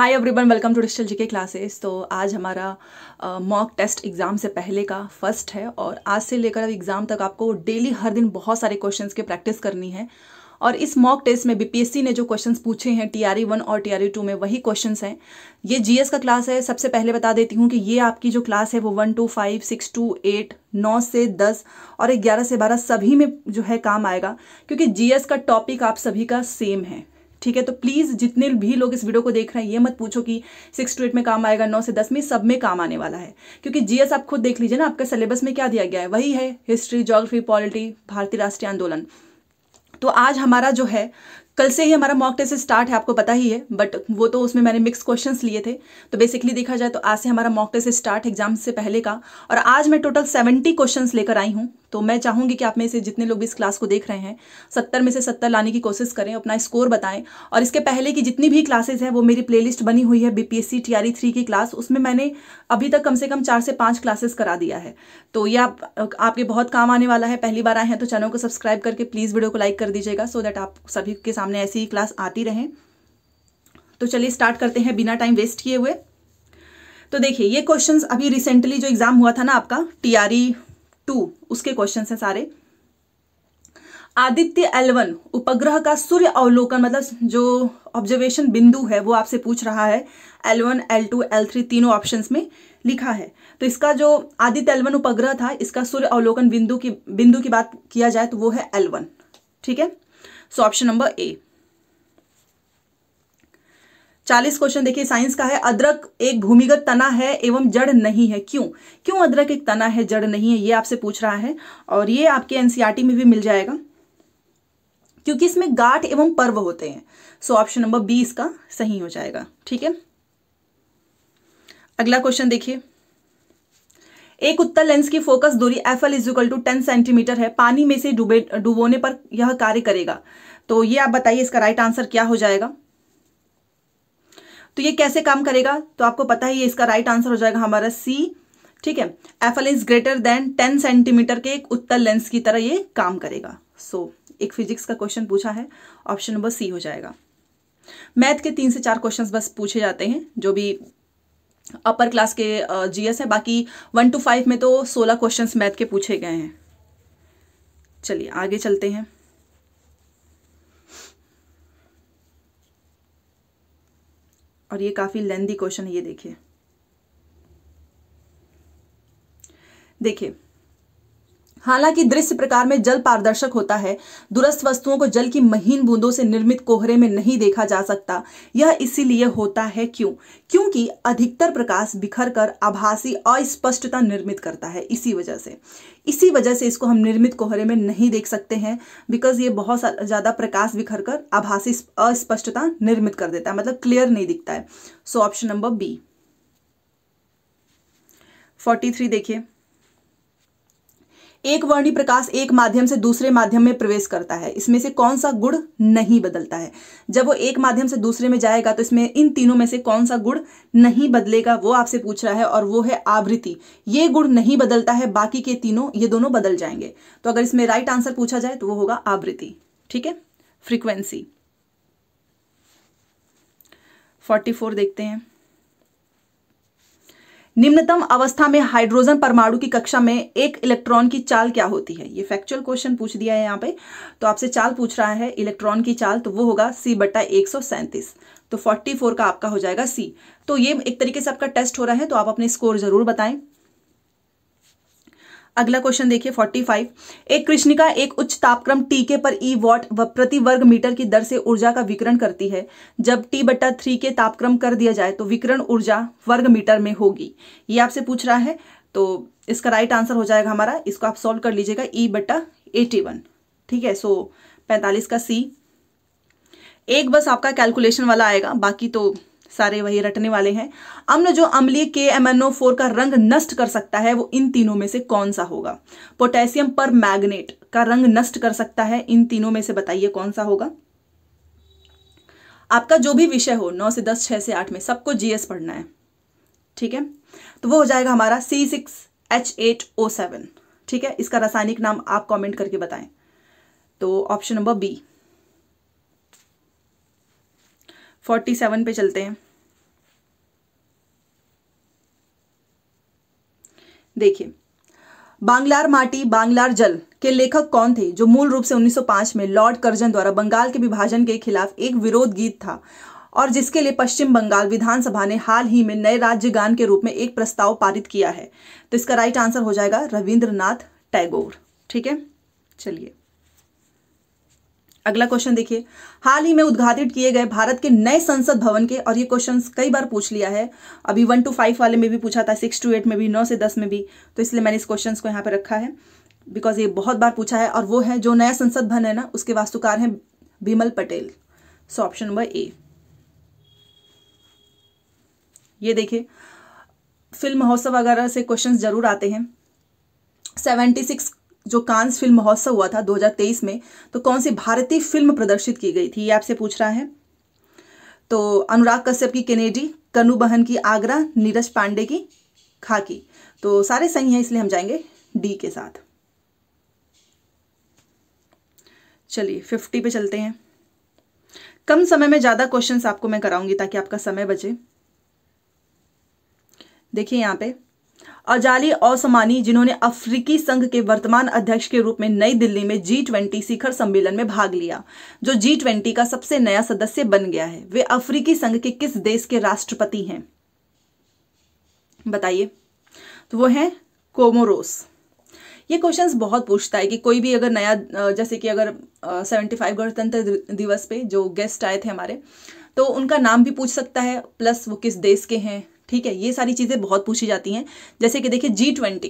Hi everyone welcome to digital GK classes तो आज हमारा मॉक टेस्ट एग्ज़ाम से पहले का फर्स्ट है और आज से लेकर अब एग्ज़ाम तक आपको डेली हर दिन बहुत सारे क्वेश्चंस की प्रैक्टिस करनी है और इस मॉक टेस्ट में बीपीएससी ने जो क्वेश्चंस पूछे हैं टी ई वन और टी ई टू में वही क्वेश्चंस हैं ये जीएस का क्लास है सबसे पहले बता देती हूँ कि ये आपकी जो क्लास है वो one two five six two eight नौ से दस और ग्यारह से बारह सभी में जो है काम आएगा क्योंकि जीएस का टॉपिक आप सभी का सेम है ठीक है तो प्लीज़ जितने भी लोग इस वीडियो को देख रहे हैं ये मत पूछो कि सिक्स टू एट में काम आएगा नौ से दस में सब में काम आने वाला है क्योंकि जीएस आप खुद देख लीजिए ना आपका सिलेबस में क्या दिया गया है वही है हिस्ट्री जोग्राफी पॉलिटी भारतीय राष्ट्रीय आंदोलन तो आज हमारा जो है कल से ही हमारा मॉक टेस्ट स्टार्ट है आपको पता ही है बट वो तो उसमें मैंने मिक्स क्वेश्चन लिए थे तो बेसिकली देखा जाए तो आज से हमारा मॉक टेस्ट स्टार्ट एग्जाम से पहले का और आज मैं टोटल सेवेंटी क्वेश्चन लेकर आई हूँ तो मैं चाहूँगी कि आप में से जितने लोग भी इस क्लास को देख रहे हैं सत्तर में से सत्तर लाने की कोशिश करें अपना स्कोर बताएं और इसके पहले की जितनी भी क्लासेज हैं वो मेरी प्ले बनी हुई है बीपीएससी आर थ्री की क्लास उसमें मैंने अभी तक कम से कम चार से पाँच क्लासेस करा दिया है तो ये आप आपके बहुत काम आने वाला है पहली बार आए हैं तो चैनल को सब्सक्राइब करके प्लीज़ वीडियो को लाइक कर दीजिएगा सो दैट आप सभी के सामने सामने ऐसी ही क्लास आती रहें तो चलिए स्टार्ट करते हैं बिना टाइम वेस्ट किए हुए तो देखिए ये क्वेश्चंस अभी रिसेंटली जो एग्ज़ाम हुआ था ना आपका टी आर ई टू उसके क्वेश्चन हैं सारे आदित्य एलवन उपग्रह का सूर्य अवलोकन मतलब जो ऑब्जर्वेशन बिंदु है वो आपसे पूछ रहा है L one L two L three तीनों ऑप्शंस में लिखा है तो इसका जो आदित्य एलवन उपग्रह था इसका सूर्य अवलोकन बिंदु की बिंदु की बात किया जाए तो वो है एलवन ठीक है सो ऑप्शन नंबर ए चालीस क्वेश्चन देखिए साइंस का है अदरक एक भूमिगत तना है एवं जड़ नहीं है क्यों क्यों अदरक एक तना है जड़ नहीं है ये आपसे पूछ रहा है और ये आपके एनसीआरटी e में भी मिल जाएगा क्योंकि इसमें गाठ एवं पर्व होते हैं सो ऑप्शन नंबर बी इसका सही हो जाएगा ठीक है अगला क्वेश्चन देखिए एक उत्तर लेंस की फोकस दूरी F L is equal to ten centimeter है पानी में से डूबे डुबोने पर यह कार्य करेगा तो ये आप बताइए इसका राइट आंसर क्या हो जाएगा तो ये कैसे काम करेगा तो आपको पता ही इसका राइट आंसर हो जाएगा हमारा सी ठीक है F L is greater than ten centimeter के एक उत्तर लेंस की तरह ये काम करेगा सो so, एक फिजिक्स का क्वेश्चन पूछा है ऑप्शन नंबर सी हो जाएगा मैथ के तीन से चार क्वेश्चंस बस पूछे जाते हैं जो भी अपर क्लास के जीएस है बाकी वन टू फाइव में तो सोलह क्वेश्चन मैथ के पूछे गए हैं चलिए आगे चलते हैं और ये काफ़ी लेंदी क्वेश्चन है ये देखिए देखिए हालांकि दृश्य प्रकार में जल पारदर्शक होता है दुरस्थ वस्तुओं को जल की महीन बूंदों से निर्मित कोहरे में नहीं देखा जा सकता यह इसीलिए होता है क्यों क्योंकि अधिकतर प्रकाश बिखर कर आभासी अस्पष्टता निर्मित करता है इसी वजह से इसी वजह से इसको हम निर्मित कोहरे में नहीं देख सकते हैं बिकॉज ये बहुत ज़्यादा प्रकाश बिखर कर आभासी अस्पष्टता निर्मित कर देता है मतलब क्लियर नहीं दिखता है so option number B forty three देखिए एक वर्णी प्रकाश एक माध्यम से दूसरे माध्यम में प्रवेश करता है इसमें से कौन सा गुण नहीं बदलता है जब वो एक माध्यम से दूसरे में जाएगा तो इसमें इन तीनों में से कौन सा गुण नहीं बदलेगा वो आपसे पूछ रहा है और वो है आवृत्ति ये गुण नहीं बदलता है बाकी के तीनों ये दोनों बदल जाएंगे तो अगर इसमें राइट आंसर पूछा जाए तो वो होगा आवृत्ति ठीक है फ्रीक्वेंसी फोर्टी फोर देखते हैं निम्नतम अवस्था में हाइड्रोजन परमाणु की कक्षा में एक इलेक्ट्रॉन की चाल क्या होती है ये फैक्चुअल क्वेश्चन पूछ दिया है यहाँ पे तो आपसे चाल पूछ रहा है इलेक्ट्रॉन की चाल तो वो होगा सी बट्टा एक सौ सैंतीस तो फोर्टी फोर का आपका हो जाएगा सी तो ये एक तरीके से आपका टेस्ट हो रहा है तो आप अपने स्कोर जरूर बताएं अगला क्वेश्चन देखिए 45 एक कृष्णिका एक उच्च तापक्रम टी के पर ई e वॉट व प्रति वर्ग मीटर की दर से ऊर्जा का विकरण करती है जब टी बट्टा थ्री के तापक्रम कर दिया जाए तो विकरण ऊर्जा वर्ग मीटर में होगी ये आपसे पूछ रहा है तो इसका राइट आंसर हो जाएगा हमारा इसको आप सॉल्व कर लीजिएगा ई बट्टा एटी वन ठीक है सो पैंतालीस का सी एक बस आपका कैलकुलेशन वाला आएगा बाकी तो सारे वही रटने वाले हैं अम्ल जो अम्लीय के एम एन ओ फोर का रंग नष्ट कर सकता है वो इन तीनों में से कौन सा होगा पोटेशियम पर मैग्नेट का रंग नष्ट कर सकता है इन तीनों में से बताइए कौन सा होगा आपका जो भी विषय हो नौ से दस छः से आठ में सबको जीएस पढ़ना है ठीक है तो वो हो जाएगा हमारा C six H eight O seven ठीक है इसका रासायनिक नाम आप कॉमेंट करके बताएं तो option number B forty seven पे चलते हैं देखिए बांग्लार माटी बांग्लार जल के लेखक कौन थे जो मूल रूप से 1905 में लॉर्ड कर्जन द्वारा बंगाल के विभाजन के खिलाफ एक विरोध गीत था और जिसके लिए पश्चिम बंगाल विधानसभा ने हाल ही में नए राज्य गान के रूप में एक प्रस्ताव पारित किया है तो इसका राइट आंसर हो जाएगा रविंद्रनाथ टैगोर ठीक है चलिए अगला क्वेश्चन देखिए हाल ही में उद्घाटित किए गए भारत के नए संसद भवन के और ये क्वेश्चन कई बार पूछ लिया है अभी वन टू फाइव वाले में भी पूछा था सिक्स टू एट में भी नौ से दस में भी तो इसलिए मैंने इस क्वेश्चन को यहाँ पर रखा है बिकॉज ये बहुत बार पूछा है और वो है जो नया संसद भवन है ना उसके वास्तुकार हैं Bimal Patel so option number A ये देखिए फिल्म महोत्सव वगैरह से क्वेश्चंस जरूर आते हैं सेवेंटी सिक्स जो कांस फिल्म महोत्सव हुआ था 2023 में तो कौन सी भारतीय फिल्म प्रदर्शित की गई थी ये आपसे पूछ रहा है तो अनुराग कश्यप की केनेडी कनु बहन की आगरा नीरज पांडे की खाकी तो सारे सही हैं इसलिए हम जाएंगे डी के साथ चलिए फिफ्टी पे चलते हैं कम समय में ज़्यादा क्वेश्चंस आपको मैं कराऊंगी ताकि आपका समय बचे देखिए यहां पे अजाली ओसमानी जिन्होंने अफ्रीकी संघ के वर्तमान अध्यक्ष के रूप में नई दिल्ली में जी ट्वेंटी शिखर सम्मेलन में भाग लिया जो जी ट्वेंटी का सबसे नया सदस्य बन गया है वे अफ्रीकी संघ के किस देश के राष्ट्रपति हैं बताइए तो वो हैं कोमोरोस ये क्वेश्चंस बहुत पूछता है कि कोई भी अगर नया जैसे कि अगर सेवेंटी फाइव गणतंत्र दिवस पे जो गेस्ट आए थे हमारे तो उनका नाम भी पूछ सकता है प्लस वो किस देश के हैं ठीक है ये सारी चीज़ें बहुत पूछी जाती हैं जैसे कि देखिए जी ट्वेंटी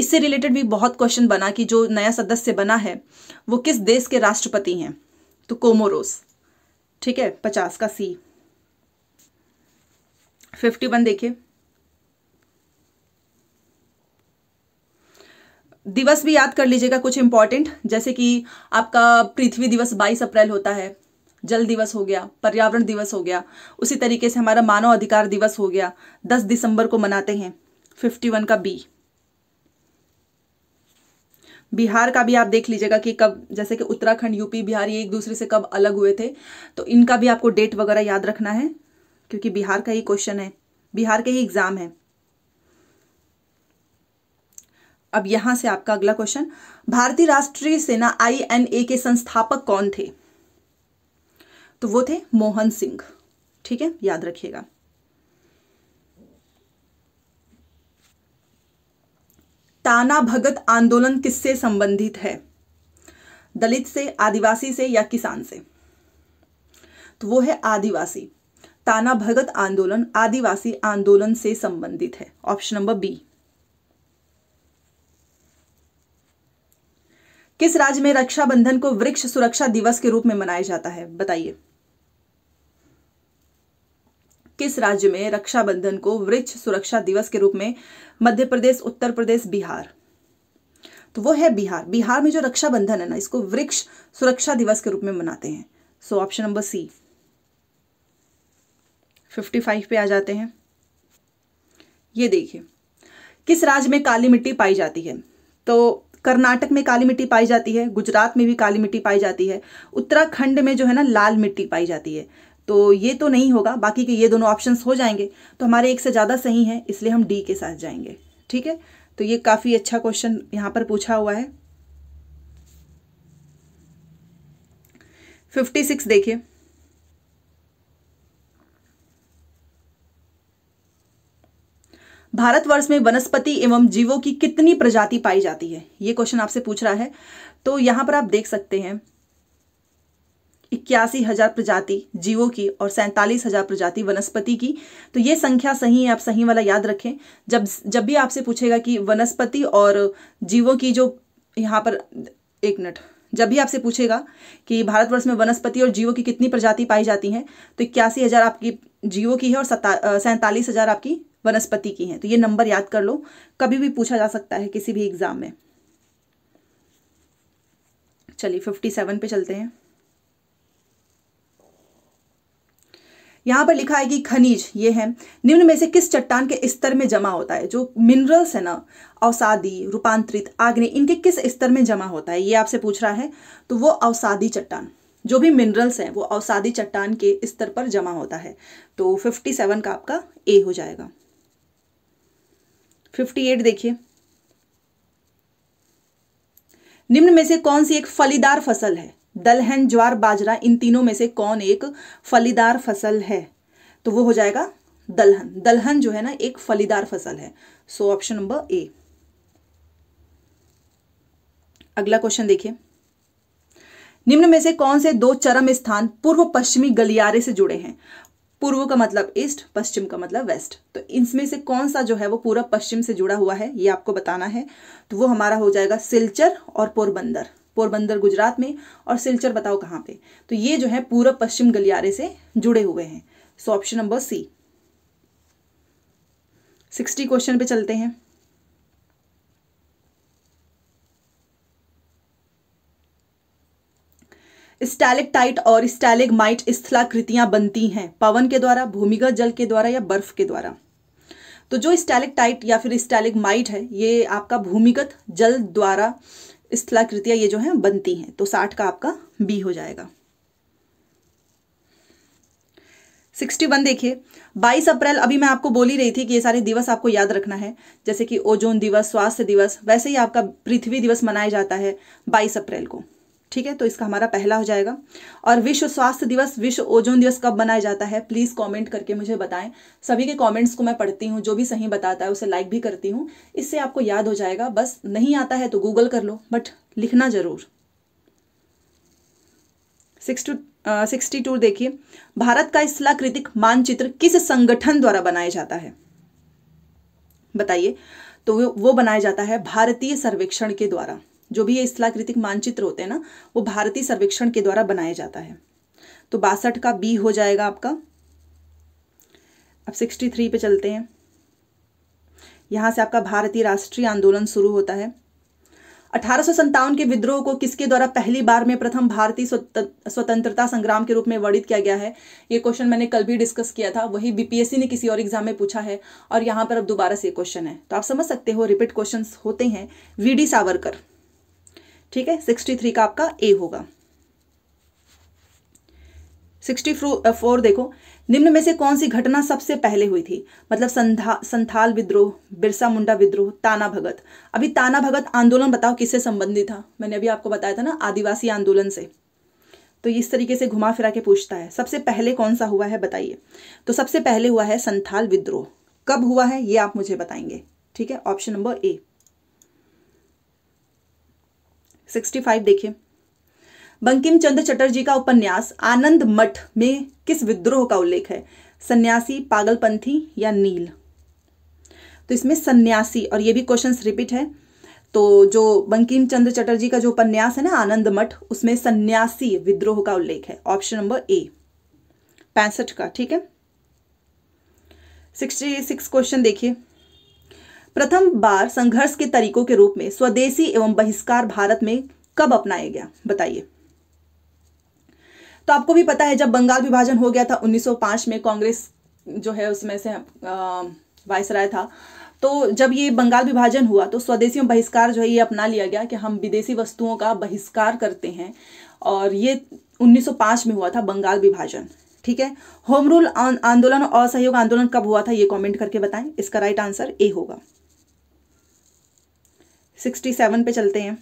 इससे रिलेटेड भी बहुत क्वेश्चन बना कि जो नया सदस्य बना है वो किस देश के राष्ट्रपति हैं तो कोमोरोस ठीक है पचास का सी फिफ्टी वन देखिए दिवस भी याद कर लीजिएगा कुछ इंपॉर्टेंट जैसे कि आपका पृथ्वी दिवस 22 अप्रैल होता है जल दिवस हो गया पर्यावरण दिवस हो गया उसी तरीके से हमारा मानव अधिकार दिवस हो गया दस दिसंबर को मनाते हैं फिफ्टी वन का बी बिहार का भी आप देख लीजिएगा कि कब जैसे कि उत्तराखंड यूपी बिहार ये एक दूसरे से कब अलग हुए थे तो इनका भी आपको डेट वगैरह याद रखना है क्योंकि बिहार का ही क्वेश्चन है बिहार का ही एग्जाम है अब यहां से आपका अगला क्वेश्चन भारतीय राष्ट्रीय सेना आईएनए के संस्थापक कौन थे तो वो थे मोहन सिंह ठीक है याद रखिएगा ताना भगत आंदोलन किससे संबंधित है दलित से आदिवासी से या किसान से तो वो है आदिवासी ताना भगत आंदोलन आदिवासी आंदोलन से संबंधित है ऑप्शन नंबर बी किस राज्य में रक्षाबंधन को वृक्ष सुरक्षा दिवस के रूप में मनाया जाता है बताइए किस राज्य में रक्षाबंधन को वृक्ष सुरक्षा दिवस के रूप में मध्य प्रदेश उत्तर प्रदेश बिहार तो वो है बिहार बिहार में जो रक्षाबंधन है ना इसको वृक्ष सुरक्षा दिवस के रूप में मनाते हैं सो ऑप्शन नंबर सी 55 पे आ जाते हैं ये देखिए किस राज्य में काली मिट्टी पाई जाती है तो कर्नाटक में काली मिट्टी पाई जाती है गुजरात में भी काली मिट्टी पाई जाती है उत्तराखंड में जो है ना लाल मिट्टी पाई जाती है तो ये तो नहीं होगा बाकी के ये दोनों ऑप्शंस हो जाएंगे तो हमारे एक से ज़्यादा सही हैं इसलिए हम डी के साथ जाएंगे ठीक है तो ये काफ़ी अच्छा क्वेश्चन यहाँ पर पूछा हुआ है 56 देखिए भारतवर्ष में वनस्पति एवं जीवों की कितनी प्रजाति पाई जाती है ये क्वेश्चन आपसे पूछ रहा है तो यहाँ पर आप देख सकते हैं इक्यासी हजार प्रजाति जीवों की और सैंतालीस हजार प्रजाति वनस्पति की तो ये संख्या सही है आप सही वाला याद रखें जब जब भी आपसे पूछेगा कि वनस्पति और जीवों की जो यहाँ पर एक मिनट जब भी आपसे पूछेगा कि भारतवर्ष में वनस्पति और जीवों की कितनी प्रजाति पाई जाती हैं तो इक्यासी हज़ार आपकी जीवों की है और सैंतालीस हज़ार आपकी वनस्पति की है तो ये नंबर याद कर लो कभी भी पूछा जा सकता है किसी भी एग्ज़ाम में चलिए फिफ्टी सेवन पे चलते हैं यहाँ पर लिखा है कि खनिज ये है निम्न में से किस चट्टान के स्तर में जमा होता है जो मिनरल्स है ना अवसादी रूपांतरित आग्ने इनके किस स्तर में जमा होता है ये आपसे पूछ रहा है तो वो अवसादी चट्टान जो भी मिनरल्स हैं वो अवसादी चट्टान के स्तर पर जमा होता है तो 57 का आपका ए हो जाएगा 58 देखिए निम्न में से कौन सी एक फलीदार फसल है दलहन ज्वार बाजरा इन तीनों में से कौन एक फलीदार फसल है तो वो हो जाएगा दलहन दलहन जो है ना एक फलीदार फसल है सो ऑप्शन नंबर ए अगला क्वेश्चन देखिए निम्न में से कौन से दो चरम स्थान पूर्व पश्चिमी गलियारे से जुड़े हैं पूर्व का मतलब ईस्ट पश्चिम का मतलब वेस्ट तो इसमें से कौन सा जो है वो पूरा पश्चिम से जुड़ा हुआ है ये आपको बताना है तो वो हमारा हो जाएगा सिलचर और पोरबंदर पोरबंदर गुजरात में और सिलचर बताओ कहाँ पे तो ये जो है पूर्व पश्चिम गलियारे से जुड़े हुए हैं so option number C sixty question पे चलते हैं स्टैलिकटाइट और माइट स्थलाकृतियां बनती हैं पवन के द्वारा भूमिगत जल के द्वारा या बर्फ के द्वारा तो जो स्टैलेक्टाइट या फिर माइट है ये आपका भूमिगत जल द्वारा स्थलाकृतियाँ ये जो हैं बनती हैं तो साठ का आपका बी हो जाएगा सिक्सटी वन देखिए बाईस अप्रैल अभी मैं आपको बोली रही थी कि ये सारे दिवस आपको याद रखना है जैसे कि ओजोन दिवस स्वास्थ्य दिवस वैसे ही आपका पृथ्वी दिवस मनाया जाता है बाईस अप्रैल को ठीक है तो इसका हमारा पहला हो जाएगा और विश्व स्वास्थ्य दिवस विश्व ओजोन दिवस कब मनाया जाता है प्लीज़ कमेंट करके मुझे बताएं सभी के कमेंट्स को मैं पढ़ती हूँ जो भी सही बताता है उसे लाइक भी करती हूँ इससे आपको याद हो जाएगा बस नहीं आता है तो गूगल कर लो बट लिखना ज़रूर सिक्सटी टू देखिए भारत का स्थलाकृतिक मानचित्र किस संगठन द्वारा बनाया जाता है बताइए तो वो बनाया जाता है भारतीय सर्वेक्षण के द्वारा जो भी ये स्थलाकृतिक मानचित्र होते हैं ना वो भारतीय सर्वेक्षण के द्वारा बनाया जाता है तो बासठ का बी हो जाएगा आपका अब सिक्सटी थ्री पे चलते हैं यहाँ से आपका भारतीय राष्ट्रीय आंदोलन शुरू होता है अठारह के विद्रोह को किसके द्वारा पहली बार में प्रथम भारतीय स्वतंत्रता संग्राम के रूप में वर्णित किया गया है ये क्वेश्चन मैंने कल भी डिस्कस किया था वही बीपीएससी ने किसी और एग्जाम में पूछा है और यहाँ पर अब दोबारा से क्वेश्चन है तो आप समझ सकते हो रिपीट क्वेश्चन होते हैं वी सावरकर ठीक है सिक्सटी थ्री का आपका ए होगा सिक्सटी फोर uh, देखो निम्न में से कौन सी घटना सबसे पहले हुई थी मतलब संधा संथाल विद्रोह बिरसा मुंडा विद्रोह ताना भगत अभी ताना भगत आंदोलन बताओ किससे संबंधित था मैंने अभी आपको बताया था ना आदिवासी आंदोलन से तो इस तरीके से घुमा फिरा के पूछता है सबसे पहले कौन सा हुआ है बताइए तो सबसे पहले हुआ है संथाल विद्रोह कब हुआ है ये आप मुझे बताएंगे ठीक है option number A sixty five देखिए बंकिम चंद्र चटर्जी का उपन्यास आनंद मठ में किस विद्रोह का उल्लेख है सन्यासी पागलपंथी या नील तो इसमें सन्यासी और ये भी क्वेश्चन रिपीट है तो जो बंकिम चंद्र चटर्जी का जो उपन्यास है ना आनंद मठ उसमें सन्यासी विद्रोह का उल्लेख है ऑप्शन नंबर ए पैंसठ का ठीक है सिक्सटी सिक्स क्वेश्चन देखिए प्रथम बार संघर्ष के तरीकों के रूप में स्वदेशी एवं बहिष्कार भारत में कब अपनाया गया बताइए तो आपको भी पता है जब बंगाल विभाजन हो गया था 1905 में कांग्रेस जो है उसमें से राय था तो जब ये बंगाल विभाजन हुआ तो स्वदेशी एवं बहिष्कार जो है ये अपना लिया गया कि हम विदेशी वस्तुओं का बहिष्कार करते हैं और ये 1905 में हुआ था बंगाल विभाजन ठीक है होम रूल आंदोलन और असहयोग आंदोलन कब हुआ था ये कमेंट करके बताएं इसका राइट आंसर ए होगा सिक्सटी सेवन पे चलते हैं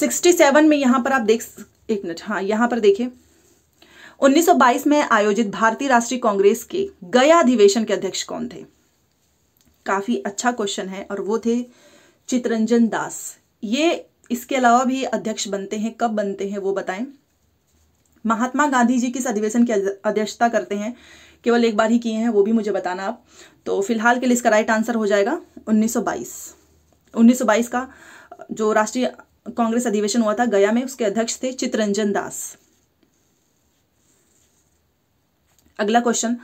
सिक्सटी सेवन में यहां पर आप देख एक मिनट हाँ यहां पर देखें 1922 में आयोजित भारतीय राष्ट्रीय कांग्रेस के गया अधिवेशन के अध्यक्ष कौन थे काफी अच्छा क्वेश्चन है और वो थे चितरंजन दास ये इसके अलावा भी अध्यक्ष बनते हैं कब बनते हैं वो बताएं महात्मा गांधी जी किस अधिवेशन की अध्यक्षता करते हैं केवल एक बार ही किए हैं वो भी मुझे बताना आप तो फिलहाल के लिए इसका राइट आंसर हो जाएगा 1922 1922 का जो राष्ट्रीय कांग्रेस अधिवेशन हुआ था गया में उसके अध्यक्ष थे चित्रंजन दास अगला क्वेश्चन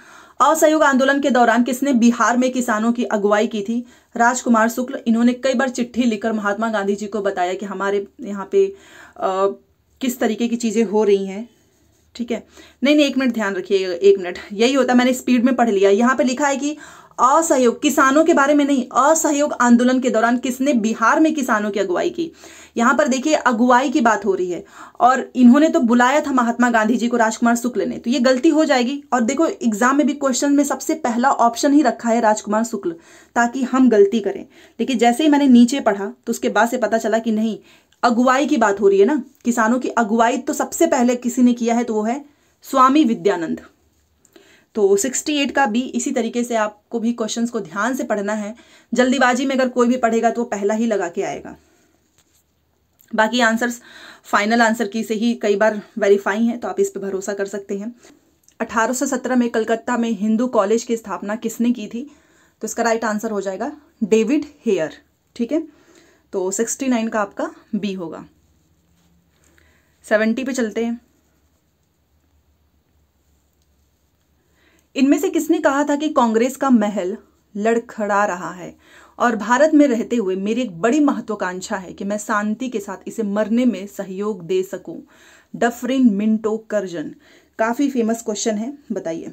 असहयोग आंदोलन के दौरान किसने बिहार में किसानों की अगुवाई की थी राजकुमार शुक्ल इन्होंने कई बार चिट्ठी लिखकर महात्मा गांधी जी को बताया कि हमारे यहाँ पे आ, किस तरीके की चीज़ें हो रही हैं ठीक है नहीं नहीं एक मिनट ध्यान रखिएगा एक मिनट यही होता मैंने स्पीड में पढ़ लिया यहाँ पर लिखा है कि असहयोग किसानों के बारे में नहीं असहयोग आंदोलन के दौरान किसने बिहार में किसानों की अगुवाई की यहाँ पर देखिए अगुवाई की बात हो रही है और इन्होंने तो बुलाया था महात्मा गांधी जी को राजकुमार शुक्ल ने तो ये गलती हो जाएगी और देखो एग्जाम में भी क्वेश्चन में सबसे पहला ऑप्शन ही रखा है राजकुमार शुक्ल ताकि हम गलती करें लेकिन जैसे ही मैंने नीचे पढ़ा तो उसके बाद से पता चला कि नहीं अगुवाई की बात हो रही है ना किसानों की अगुवाई तो सबसे पहले किसी ने किया है तो वो है स्वामी विद्यानंद तो 68 का भी इसी तरीके से आपको भी क्वेश्चंस को ध्यान से पढ़ना है जल्दीबाजी में अगर कोई भी पढ़ेगा तो पहला ही लगा के आएगा बाकी आंसर्स फाइनल आंसर की से ही कई बार वेरीफाई हैं तो आप इस पर भरोसा कर सकते हैं 1817 में कलकत्ता में हिंदू कॉलेज की स्थापना किसने की थी तो इसका राइट आंसर हो जाएगा डेविड हेयर ठीक है तो सिक्सटी नाइन का आपका बी होगा सेवेंटी पे चलते हैं इनमें से किसने कहा था कि कांग्रेस का महल लड़खड़ा रहा है और भारत में रहते हुए मेरी एक बड़ी महत्वाकांक्षा है कि मैं शांति के साथ इसे मरने में सहयोग दे सकूं डफरिन मिंटो करजन काफ़ी फेमस क्वेश्चन है बताइए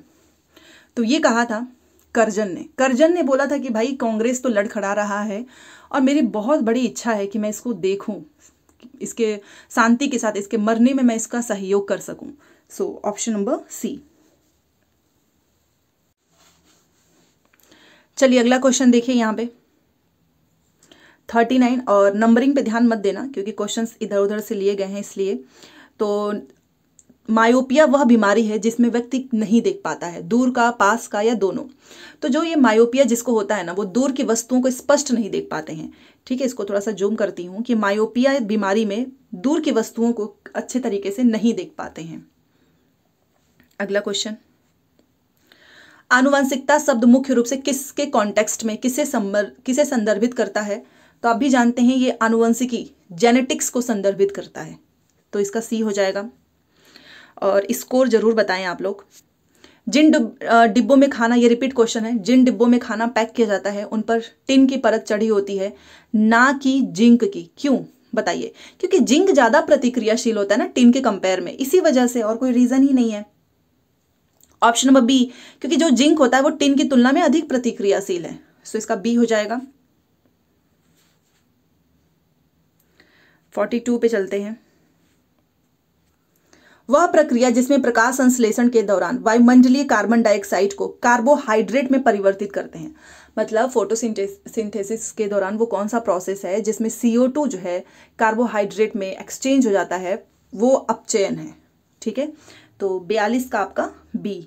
तो ये कहा था करजन ने करजन ने बोला था कि भाई कांग्रेस तो लड़खड़ा रहा है और मेरी बहुत बड़ी इच्छा है कि मैं इसको देखूं इसके शांति के साथ इसके मरने में मैं इसका सहयोग कर सकूं सो ऑप्शन नंबर सी चलिए अगला क्वेश्चन देखिए यहां पे थर्टी नाइन और नंबरिंग पे ध्यान मत देना क्योंकि क्वेश्चंस इधर उधर से लिए गए हैं इसलिए तो मायोपिया वह बीमारी है जिसमें व्यक्ति नहीं देख पाता है दूर का पास का या दोनों तो जो ये मायोपिया जिसको होता है ना वो दूर की वस्तुओं को स्पष्ट नहीं देख पाते हैं ठीक है इसको थोड़ा सा जूम करती हूँ कि मायोपिया बीमारी में दूर की वस्तुओं को अच्छे तरीके से नहीं देख पाते हैं अगला क्वेश्चन आनुवंशिकता शब्द मुख्य रूप से किसके कॉन्टेक्स्ट में किसे किसे संदर्भित करता है तो आप भी जानते हैं ये आनुवंशिकी जेनेटिक्स को संदर्भित करता है तो इसका सी हो जाएगा और स्कोर ज़रूर बताएं आप लोग जिन डिब्बों में खाना ये रिपीट क्वेश्चन है जिन डिब्बों में खाना पैक किया जाता है उन पर टिन की परत चढ़ी होती है ना कि जिंक की क्यों बताइए क्योंकि जिंक ज़्यादा प्रतिक्रियाशील होता है ना टिन के कंपेयर में इसी वजह से और कोई रीज़न ही नहीं है ऑप्शन नंबर बी क्योंकि जो जिंक होता है वो टिन की तुलना में अधिक प्रतिक्रियाशील है सो इसका बी हो जाएगा फोर्टी टू पे चलते हैं वह प्रक्रिया जिसमें प्रकाश संश्लेषण के दौरान वायुमंडलीय कार्बन डाइऑक्साइड को कार्बोहाइड्रेट में परिवर्तित करते हैं मतलब फोटोसिंथेसिस के दौरान वो कौन सा प्रोसेस है जिसमें सी जो है कार्बोहाइड्रेट में एक्सचेंज हो जाता है वो अपचयन है ठीक है तो बयालीस का आपका बी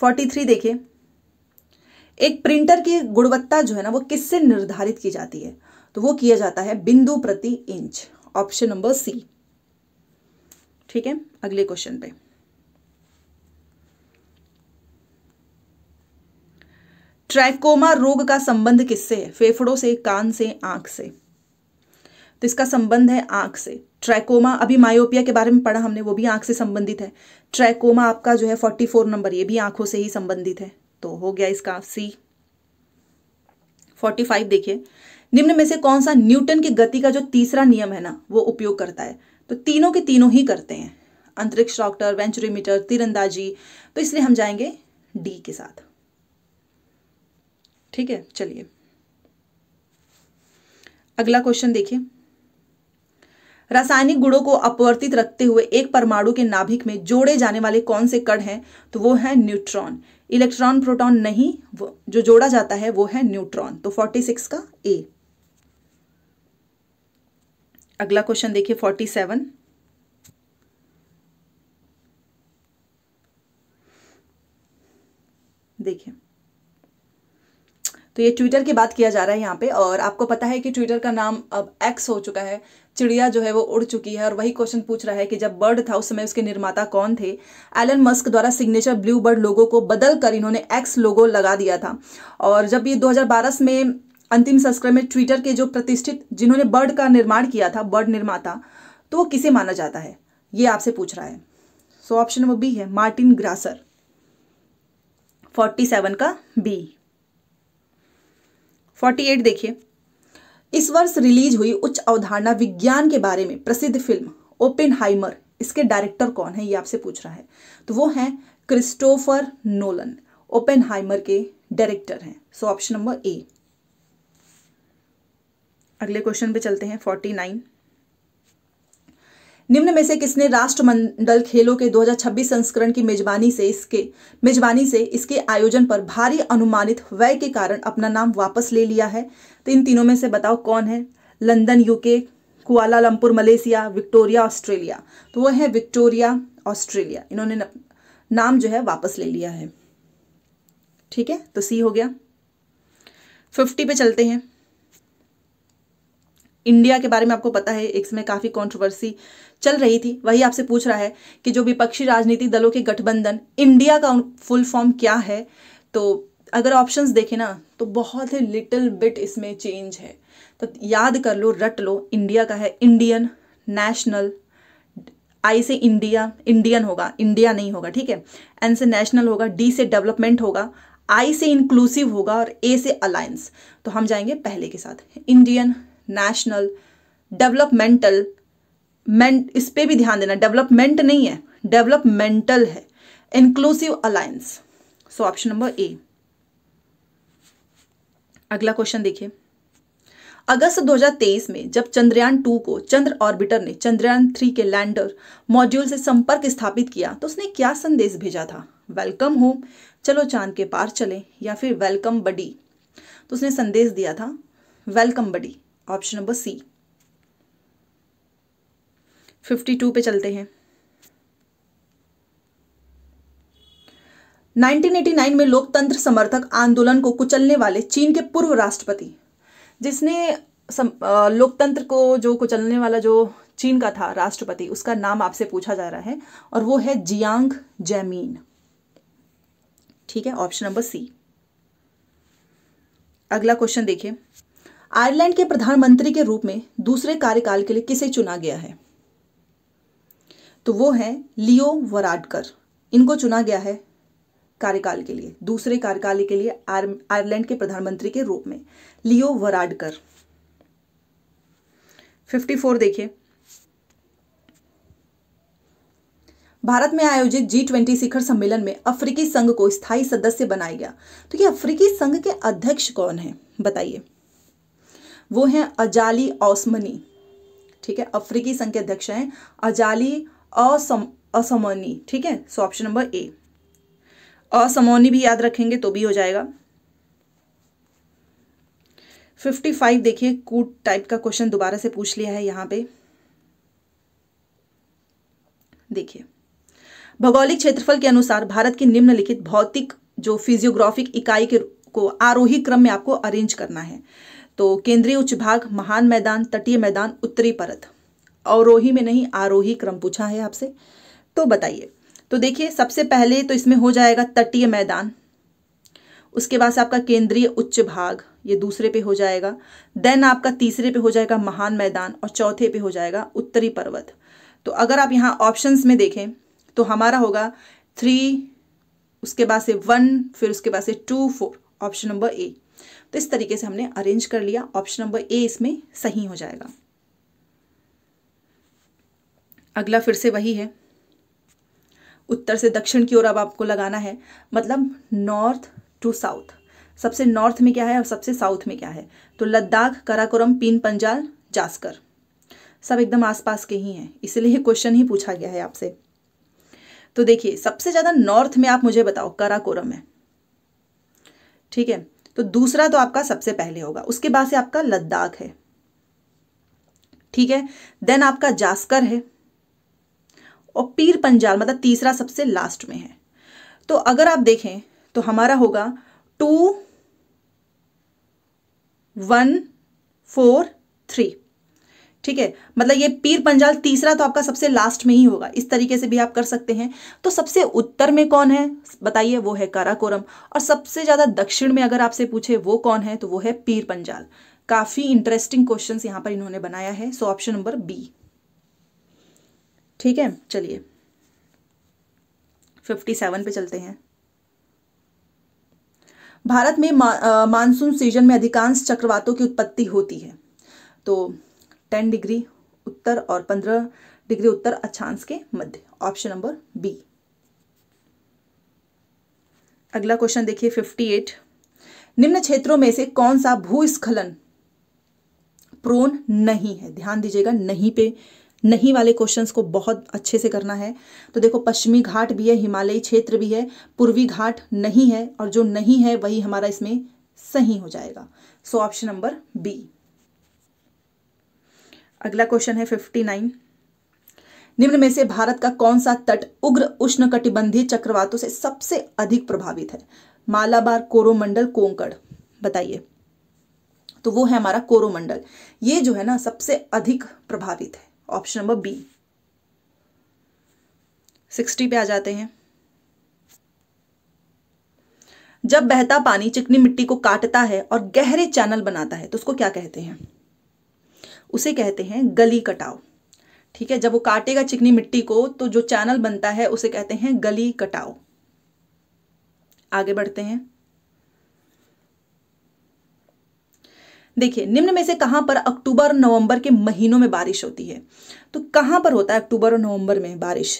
फोर्टी थ्री देखिए एक प्रिंटर की गुणवत्ता जो है ना वो किससे निर्धारित की जाती है तो वो किया जाता है बिंदु प्रति इंच ऑप्शन नंबर सी ठीक है अगले क्वेश्चन पे ट्रैकोमा रोग का संबंध किससे है फेफड़ों से कान से आंख से तो इसका संबंध है आंख से ट्रैकोमा अभी मायोपिया के बारे में पढ़ा हमने वो भी आंख से संबंधित है ट्रैकोमा आपका जो है फोर्टी फोर नंबर ये भी आंखों से ही संबंधित है तो हो गया इसका सी फोर्टी फाइव देखिए निम्न में से कौन सा न्यूटन की गति का जो तीसरा नियम है ना वो उपयोग करता है तो तीनों के तीनों ही करते हैं अंतरिक्ष डॉक्टर वेंचुरीमीटर तीरंदाजी तो इसलिए हम जाएंगे डी के साथ ठीक है चलिए अगला क्वेश्चन देखिए रासायनिक गुणों को अपवर्तित रखते हुए एक परमाणु के नाभिक में जोड़े जाने वाले कौन से कण हैं तो वो है न्यूट्रॉन इलेक्ट्रॉन प्रोटॉन नहीं जो जोड़ा जाता है वो है न्यूट्रॉन तो 46 का ए अगला क्वेश्चन देखिए फोर्टी सेवन देखिए तो ये ट्विटर की बात किया जा रहा है यहाँ पे और आपको पता है कि ट्विटर का नाम अब एक्स हो चुका है चिड़िया जो है वो उड़ चुकी है और वही क्वेश्चन पूछ रहा है कि जब बर्ड था उस समय उसके निर्माता कौन थे एलन मस्क द्वारा सिग्नेचर ब्लू बर्ड लोगो को बदल कर इन्होंने एक्स लोगो लगा दिया था और जब ये 2012 में अंतिम संस्करण में ट्विटर के जो प्रतिष्ठित जिन्होंने बर्ड का निर्माण किया था बर्ड निर्माता तो वो किसे माना जाता है ये आपसे पूछ रहा है सो ऑप्शन नंबर बी है मार्टिन ग्रासर फोर्टी सेवन का बी फोर्टी एट देखिए इस वर्ष रिलीज हुई उच्च अवधारणा विज्ञान के बारे में प्रसिद्ध फिल्म ओपेन हाइमर इसके डायरेक्टर कौन है ये आपसे पूछ रहा है तो वो है क्रिस्टोफर नोलन ओपेन हाइमर के डायरेक्टर हैं सो ऑप्शन नंबर ए अगले क्वेश्चन पे चलते हैं फोर्टी नाइन निम्न में से किसने राष्ट्रमंडल खेलों के 2026 संस्करण की मेजबानी से इसके मेजबानी से इसके आयोजन पर भारी अनुमानित व्यय के कारण अपना नाम वापस ले लिया है तो इन तीनों में से बताओ कौन है London UK Lumpur Malaysia Victoria Australia तो वह है विक्टोरिया ऑस्ट्रेलिया इन्होंने नाम जो है वापस ले लिया है ठीक है तो सी हो गया फिफ्टी पे चलते हैं इंडिया के बारे में आपको पता है इसमें काफ़ी कंट्रोवर्सी चल रही थी वही आपसे पूछ रहा है कि जो विपक्षी राजनीतिक दलों के गठबंधन इंडिया का फुल फॉर्म क्या है तो अगर ऑप्शंस देखें ना तो बहुत ही लिटिल बिट इसमें चेंज है तो याद कर लो रट लो इंडिया का है इंडियन नेशनल आई से इंडिया इंडियन होगा इंडिया नहीं होगा ठीक है एन से नेशनल होगा डी से डेवलपमेंट होगा आई से इंक्लूसिव होगा और ए से अलायंस तो हम जाएंगे पहले के साथ इंडियन नेशनल डेवलपमेंटल इस पर भी ध्यान देना डेवलपमेंट नहीं है डेवलपमेंटल है inclusive alliance so option number A अगला क्वेश्चन देखिए अगस्त 2023 में जब चंद्रयान टू को चंद्र ऑर्बिटर ने चंद्रयान थ्री के लैंडर मॉड्यूल से संपर्क स्थापित किया तो उसने क्या संदेश भेजा था वेलकम होम चलो चांद के पार चले या फिर वेलकम बडी तो उसने संदेश दिया था welcome buddy option number C fifty two पे चलते हैं 1989 में लोकतंत्र समर्थक आंदोलन को कुचलने वाले चीन के पूर्व राष्ट्रपति जिसने सम, आ, लोकतंत्र को जो कुचलने वाला जो चीन का था राष्ट्रपति उसका नाम आपसे पूछा जा रहा है और वो है जियांग जैमीन ठीक है ऑप्शन नंबर सी अगला क्वेश्चन देखिए आयरलैंड के प्रधानमंत्री के रूप में दूसरे कार्यकाल के लिए किसे चुना गया है तो वो है लियो वराडकर इनको चुना गया है कार्यकाल के लिए दूसरे कार्यकाल के लिए आयरलैंड के प्रधानमंत्री के रूप में लियो वराडकर 54 देखिए भारत में आयोजित जी ट्वेंटी शिखर सम्मेलन में अफ्रीकी संघ को स्थायी सदस्य बनाया गया तो ये अफ्रीकी संघ के अध्यक्ष कौन है बताइए वो हैं अजाली ओसमनी ठीक है अफ्रीकी संघ के अध्यक्ष हैं अजाली असम असमनी ठीक है सो ऑप्शन नंबर ए असमोनी भी याद रखेंगे तो भी हो जाएगा फिफ्टी फाइव देखिए कूट टाइप का क्वेश्चन दोबारा से पूछ लिया है यहां पे देखिए भौगोलिक क्षेत्रफल के अनुसार भारत की निम्नलिखित भौतिक जो फिजियोग्राफिक इकाई के को आरोही क्रम में आपको अरेंज करना है तो केंद्रीय उच्च भाग महान मैदान तटीय मैदान उत्तरी परत अवरोही में नहीं आरोही क्रम पूछा है आपसे तो बताइए तो देखिए सबसे पहले तो इसमें हो जाएगा तटीय मैदान उसके बाद आपका केंद्रीय उच्च भाग ये दूसरे पे हो जाएगा देन आपका तीसरे पे हो जाएगा महान मैदान और चौथे पे हो जाएगा उत्तरी पर्वत तो अगर आप यहाँ ऑप्शंस में देखें तो हमारा होगा थ्री उसके बाद से वन फिर उसके बाद से two four option number A तो इस तरीके से हमने अरेंज कर लिया ऑप्शन नंबर ए इसमें सही हो जाएगा अगला फिर से वही है उत्तर से दक्षिण की ओर अब आपको लगाना है मतलब नॉर्थ टू साउथ सबसे नॉर्थ में क्या है और सबसे साउथ में क्या है तो लद्दाख कराकोरम पीन पंजाल जास्कर सब एकदम आसपास के ही हैं इसलिए क्वेश्चन ही पूछा गया है आपसे तो देखिए सबसे ज़्यादा नॉर्थ में आप मुझे बताओ कराकोरम है ठीक है तो दूसरा तो आपका सबसे पहले होगा उसके बाद से आपका लद्दाख है ठीक है देन आपका जास्कर है और पीर पंजाल मतलब तीसरा सबसे लास्ट में है तो अगर आप देखें तो हमारा होगा टू वन फोर थ्री ठीक है मतलब ये पीर पंजाल तीसरा तो आपका सबसे लास्ट में ही होगा इस तरीके से भी आप कर सकते हैं तो सबसे उत्तर में कौन है बताइए वो है काराकोरम और सबसे ज़्यादा दक्षिण में अगर आपसे पूछे वो कौन है तो वो है पीर पंजाल काफ़ी इंटरेस्टिंग क्वेश्चन यहां पर इन्होंने बनाया है सो ऑप्शन नंबर बी ठीक है चलिए फिफ्टी सेवन पे चलते हैं भारत में मानसून सीजन में अधिकांश चक्रवातों की उत्पत्ति होती है तो टेन डिग्री उत्तर और पंद्रह डिग्री उत्तर अक्षांश के मध्य ऑप्शन नंबर बी अगला क्वेश्चन देखिए फिफ्टी एट निम्न क्षेत्रों में से कौन सा भूस्खलन प्रोन नहीं है ध्यान दीजिएगा नहीं पे नहीं वाले क्वेश्चंस को बहुत अच्छे से करना है तो देखो पश्चिमी घाट भी है हिमालयी क्षेत्र भी है पूर्वी घाट नहीं है और जो नहीं है वही हमारा इसमें सही हो जाएगा सो ऑप्शन नंबर बी अगला क्वेश्चन है फिफ्टी नाइन निम्न में से भारत का कौन सा तट उग्र उष्ण चक्रवातों से सबसे अधिक प्रभावित है मालाबार कोरोमंडल कोंकड़ बताइए तो वो है हमारा कोरोमंडल ये जो है ना सबसे अधिक प्रभावित है ऑप्शन नंबर बी सिक्सटी पे आ जाते हैं जब बहता पानी चिकनी मिट्टी को काटता है और गहरे चैनल बनाता है तो उसको क्या कहते हैं उसे कहते हैं गली कटाव ठीक है जब वो काटेगा चिकनी मिट्टी को तो जो चैनल बनता है उसे कहते हैं गली कटाव आगे बढ़ते हैं देखिए निम्न में से कहां पर अक्टूबर और नवंबर के महीनों में बारिश होती है तो कहां पर होता है अक्टूबर और नवंबर में बारिश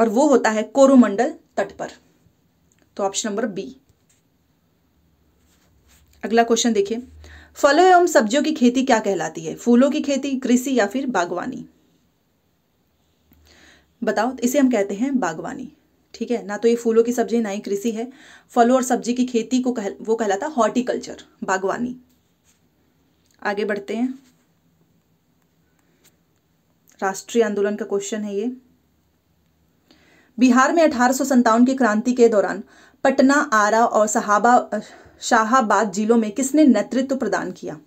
और वो होता है कोरोमंडल तट पर तो ऑप्शन नंबर बी अगला क्वेश्चन देखिए फलों एवं सब्जियों की खेती क्या कहलाती है फूलों की खेती कृषि या फिर बागवानी बताओ इसे हम कहते हैं बागवानी ठीक है ना तो ये फूलों की सब्जी ना ही कृषि है फलों और सब्जी की खेती को कह वो कहलाता हॉर्टिकल्चर बागवानी आगे बढ़ते हैं राष्ट्रीय आंदोलन का क्वेश्चन है ये बिहार में अठारह की क्रांति के दौरान पटना आरा और सहाबा शाहबाद जिलों में किसने नेतृत्व प्रदान किया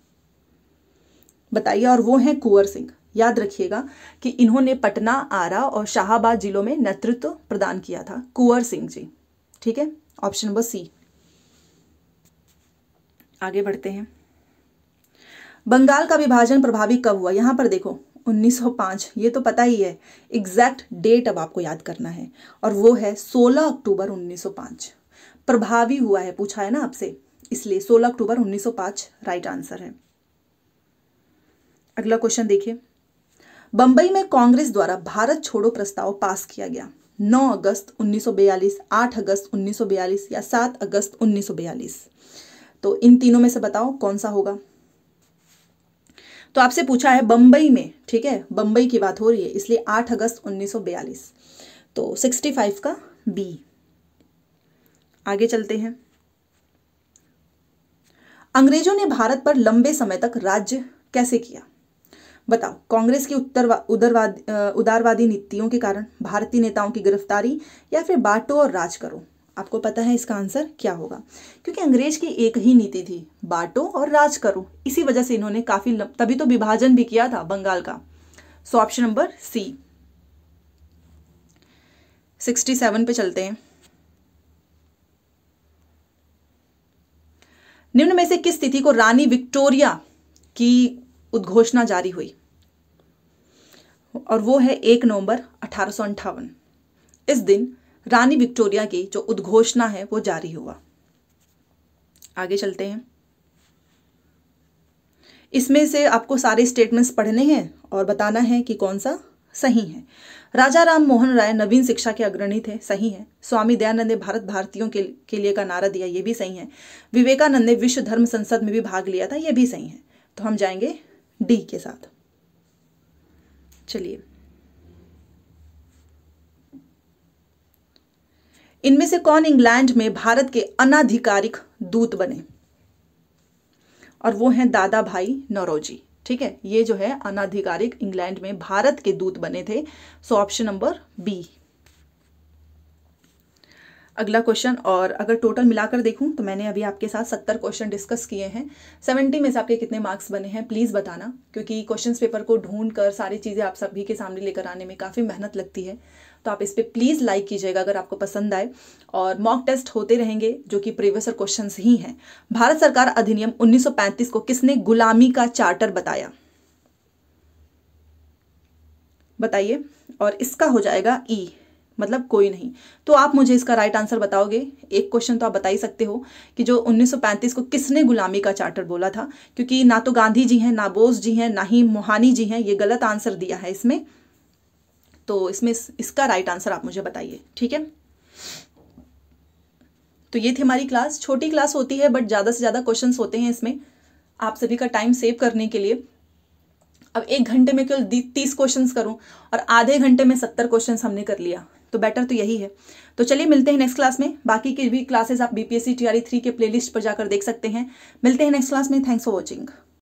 बताइए और वो हैं कुंवर सिंह याद रखिएगा कि इन्होंने पटना आरा और शाहबाद जिलों में नेतृत्व प्रदान किया था कुंवर सिंह जी ठीक है ऑप्शन नंबर सी आगे बढ़ते हैं बंगाल का विभाजन प्रभावी कब हुआ यहां पर देखो 1905 ये तो पता ही है एग्जैक्ट डेट अब आपको याद करना है और वो है 16 अक्टूबर 1905 प्रभावी हुआ है पूछा है ना आपसे इसलिए 16 अक्टूबर 1905 राइट आंसर है अगला क्वेश्चन देखिए बंबई में कांग्रेस द्वारा भारत छोड़ो प्रस्ताव पास किया गया 9 अगस्त 1942, 8 अगस्त 1942 या 7 अगस्त 1942 तो इन तीनों में से बताओ कौन सा होगा तो आपसे पूछा है बंबई में ठीक है बंबई की बात हो रही है इसलिए 8 अगस्त 1942 तो 65 का बी आगे चलते हैं अंग्रेजों ने भारत पर लंबे समय तक राज्य कैसे किया बताओ कांग्रेस की उत्तर उदरवादी उदारवादी नीतियों के कारण भारतीय नेताओं की गिरफ्तारी या फिर बांटो और राज करो आपको पता है इसका आंसर क्या होगा क्योंकि अंग्रेज की एक ही नीति थी बांटो और राज करो इसी वजह से इन्होंने काफी तभी तो विभाजन भी किया था बंगाल का so option number C sixty seven पे चलते हैं निम्न में से किस तिथि को रानी विक्टोरिया की उद्घोषणा जारी हुई और वो है एक नवंबर अठारह इस दिन रानी विक्टोरिया की जो उद्घोषणा है वो जारी हुआ आगे चलते हैं इसमें से आपको सारे स्टेटमेंट्स पढ़ने हैं और बताना है कि कौन सा सही है राजा राम मोहन राय नवीन शिक्षा के अग्रणी थे सही है स्वामी दयानंद ने भारत भारतीयों के, के लिए का नारा दिया ये भी सही है विवेकानंद ने विश्व धर्म संसद में भी भाग लिया था ये भी सही है तो हम जाएंगे डी के साथ चलिए इनमें से कौन इंग्लैंड में भारत के अनाधिकारिक दूत बने और वो हैं दादा भाई नौरोजी ठीक है ये जो है अनाधिकारिक इंग्लैंड में भारत के दूत बने थे सो ऑप्शन नंबर बी अगला क्वेश्चन और अगर टोटल मिलाकर देखूं तो मैंने अभी आपके साथ सत्तर क्वेश्चन डिस्कस किए हैं सेवेंटी में से आपके कितने मार्क्स बने हैं प्लीज़ बताना क्योंकि क्वेश्चन पेपर को ढूंढ कर सारी चीज़ें आप सभी के सामने लेकर आने में काफ़ी मेहनत लगती है तो आप इस पर प्लीज़ लाइक कीजिएगा अगर आपको पसंद आए और मॉक टेस्ट होते रहेंगे जो कि प्रीवियस क्वेश्चन ही हैं भारत सरकार अधिनियम उन्नीस को किसने गुलामी का चार्टर बताया बताइए और इसका हो जाएगा ई e। मतलब कोई नहीं तो आप मुझे इसका राइट आंसर बताओगे एक क्वेश्चन तो आप बता ही सकते हो कि जो 1935 को किसने गुलामी का चार्टर बोला था क्योंकि ना तो गांधी जी हैं ना बोस जी हैं ना ही मोहानी जी हैं ये गलत आंसर दिया है इसमें तो इसमें इसका राइट आंसर आप मुझे बताइए ठीक है तो ये थी हमारी क्लास छोटी क्लास होती है बट ज़्यादा से ज़्यादा क्वेश्चन होते हैं इसमें आप सभी का टाइम सेव करने के लिए अब एक घंटे में केवल तीस क्वेश्चन करूं और आधे घंटे में सत्तर क्वेश्चन हमने कर लिया तो बेटर तो यही है तो चलिए मिलते हैं नेक्स्ट क्लास में बाकी के भी क्लासेस आप बीपीएससी टीआरई थ्री के प्लेलिस्ट पर जाकर देख सकते हैं मिलते हैं नेक्स्ट क्लास में थैंक्स फॉर वॉचिंग